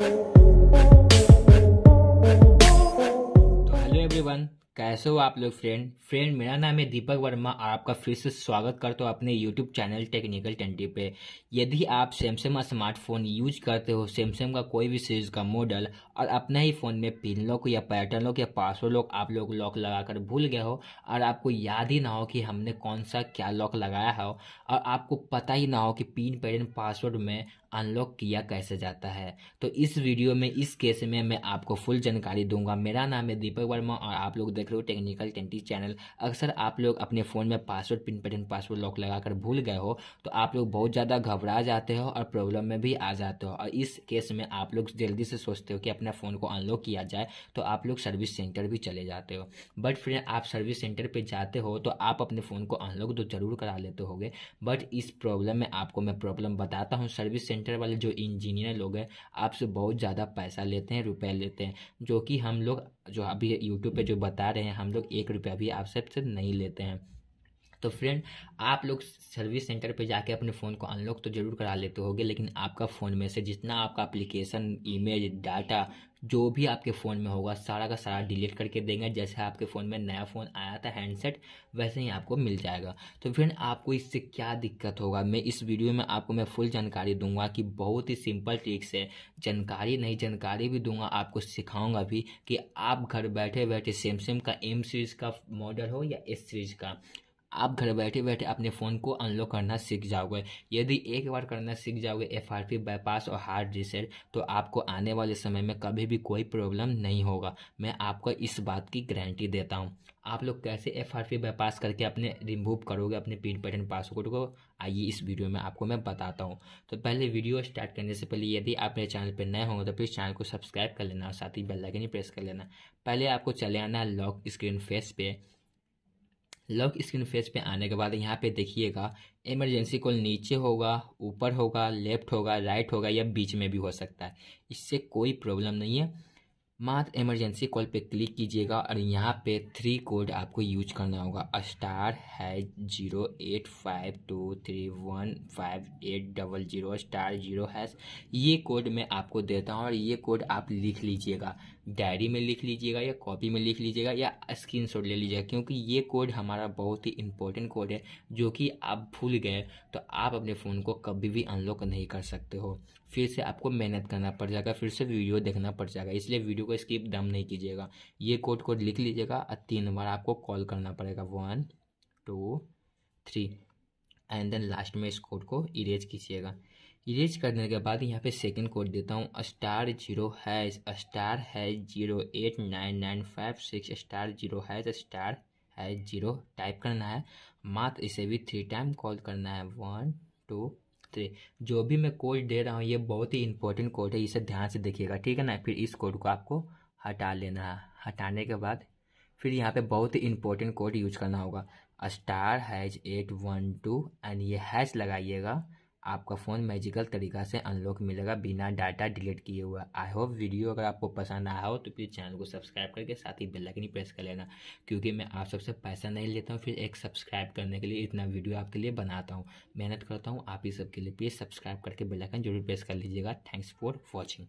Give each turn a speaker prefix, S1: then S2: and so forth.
S1: तो hello everyone कैसे हो आप लोग फ्रेंड फ्रेंड मेरा नाम है दीपक वर्मा और आपका फिर से स्वागत करता हूँ अपने यूट्यूब चैनल टेक्निकल टेंटी पे यदि आप सैमसंग स्मार्टफोन यूज करते हो सैमसंग का कोई भी सीरीज का मॉडल और अपने ही फ़ोन में पिन लॉक या पैटर्न लॉक या पासवर्ड लॉक आप लोग लॉक लगाकर भूल गए हो और आपको याद ही ना हो कि हमने कौन सा क्या लॉक लगाया हो और आपको पता ही ना हो कि पिन पैटर्न पासवर्ड में अनलॉक किया कैसे जाता है तो इस वीडियो में इस केस में मैं आपको फुल जानकारी दूंगा मेरा नाम है दीपक वर्मा और आप लोग देख रहे हो टेक्निकल टेंटी चैनल अक्सर आप लोग अपने फ़ोन में password pin pattern password lock लगाकर भूल गए हो तो आप लोग बहुत ज़्यादा घबरा जाते हो और प्रॉब्लम में भी आ जाते हो और इस केस में आप लोग जल्दी से सोचते हो कि अपने फ़ोन को अनलॉक किया जाए तो आप लोग सर्विस सेंटर भी चले जाते हो बट फिर आप सर्विस सेंटर पर जाते हो तो आप अपने फ़ोन को अनलॉक तो जरूर करा लेते होगे बट इस प्रॉब्लम में आपको मैं प्रॉब्लम बताता हूँ सर्विस सेंटर सेंटर वाले जो इंजीनियर लोग हैं आपसे बहुत ज़्यादा पैसा लेते हैं रुपया लेते हैं जो कि हम लोग जो अभी यूट्यूब पे जो बता रहे हैं हम लोग एक रुपया भी आपसे नहीं लेते हैं तो फ्रेंड आप लोग सर्विस सेंटर पे जाके अपने फ़ोन को अनलॉक तो ज़रूर करा लेते होगे लेकिन आपका फ़ोन में से जितना आपका एप्लीकेशन ईमेज डाटा जो भी आपके फ़ोन में होगा सारा का सारा डिलीट करके देंगे जैसे आपके फ़ोन में नया फ़ोन आया था हैंडसेट वैसे ही आपको मिल जाएगा तो फ्रेंड आपको इससे क्या दिक्कत होगा मैं इस वीडियो में आपको मैं फुल जानकारी दूंगा कि बहुत ही सिंपल ट्रिक से जानकारी नहीं जानकारी भी दूंगा आपको सिखाऊंगा भी कि आप घर बैठे बैठे सेमसंग का एम सीरीज़ का मॉडल हो या एस सीरीज़ का आप घर बैठे बैठे अपने फ़ोन को अनलॉक करना सीख जाओगे यदि एक बार करना सीख जाओगे एफ आर पी बाईपास और हार्ड रिसेट तो आपको आने वाले समय में कभी भी कोई प्रॉब्लम नहीं होगा मैं आपको इस बात की गारंटी देता हूँ आप लोग कैसे एफ आर पी बाईपास करके अपने रिमूव करोगे अपने पिन पैटर्न पासवर्ड को आइए इस वीडियो में आपको मैं बताता हूँ तो पहले वीडियो स्टार्ट करने से पहले यदि आप मेरे चैनल पर नए होंगे तो प्लीज़ चैनल को सब्सक्राइब कर लेना और साथ ही बेल आइकन प्रेस कर लेना पहले आपको चले आना लॉक स्क्रीन फेस पे लॉक स्क्रीन फेज पे आने के बाद यहाँ पे देखिएगा इमरजेंसी कॉल नीचे होगा ऊपर होगा लेफ्ट होगा राइट होगा या बीच में भी हो सकता है इससे कोई प्रॉब्लम नहीं है मात्र इमरजेंसी कॉल पे क्लिक कीजिएगा और यहाँ पे थ्री कोड आपको यूज करना होगा स्टार है zero eight five two three one five eight double zero star zero hash ये कोड मैं आपको देता हूँ और ये कोड आप लिख लीजिएगा डायरी में लिख लीजिएगा या कॉपी में लिख लीजिएगा या स्क्रीन शॉट ले लीजिएगा क्योंकि ये कोड हमारा बहुत ही इंपॉर्टेंट कोड है जो कि आप भूल गए तो आप अपने फ़ोन को कभी भी अनलॉक नहीं कर सकते हो फिर से आपको मेहनत करना पड़ जाएगा फिर से वीडियो देखना पड़ जाएगा इसलिए वीडियो को स्किप दम नहीं कीजिएगा ये कोड कोड लिख लीजिएगा और तीन बार आपको कॉल करना पड़ेगा one two three and then last में इस कोड को इरेज कीजिएगा इरेज करने के बाद यहाँ पे सेकंड कोड देता हूँ स्टार जीरो हैज स्टार है zero eight nine nine five six star zero hash star है जीरो टाइप करना है मात्र इसे भी थ्री टाइम कॉल करना है वन टू थ्री जो भी मैं कोड दे रहा हूँ ये बहुत ही इंपॉर्टेंट कोड है इसे ध्यान से देखिएगा ठीक है ना फिर इस कोड को आपको हटा लेना है हटाने के बाद फिर यहाँ पे बहुत ही इंपॉर्टेंट कोड यूज करना होगा star hash eight one two and ये हैज लगाइएगा आपका फ़ोन मैजिकल तरीका से अनलॉक मिलेगा बिना डाटा डिलीट किए हुआ आई होप वीडियो अगर आपको पसंद आया हो तो प्लीज़ चैनल को सब्सक्राइब करके साथ ही बेल आइकन प्रेस कर लेना क्योंकि मैं आप सबसे पैसा नहीं लेता हूँ फिर एक सब्सक्राइब करने के लिए इतना वीडियो आपके लिए बनाता हूँ मेहनत करता हूँ आप ही सबके लिए प्लीज़ सब्सक्राइब करके बेलाइकन जरूर प्रेस कर लीजिएगा थैंक्स फॉर वॉचिंग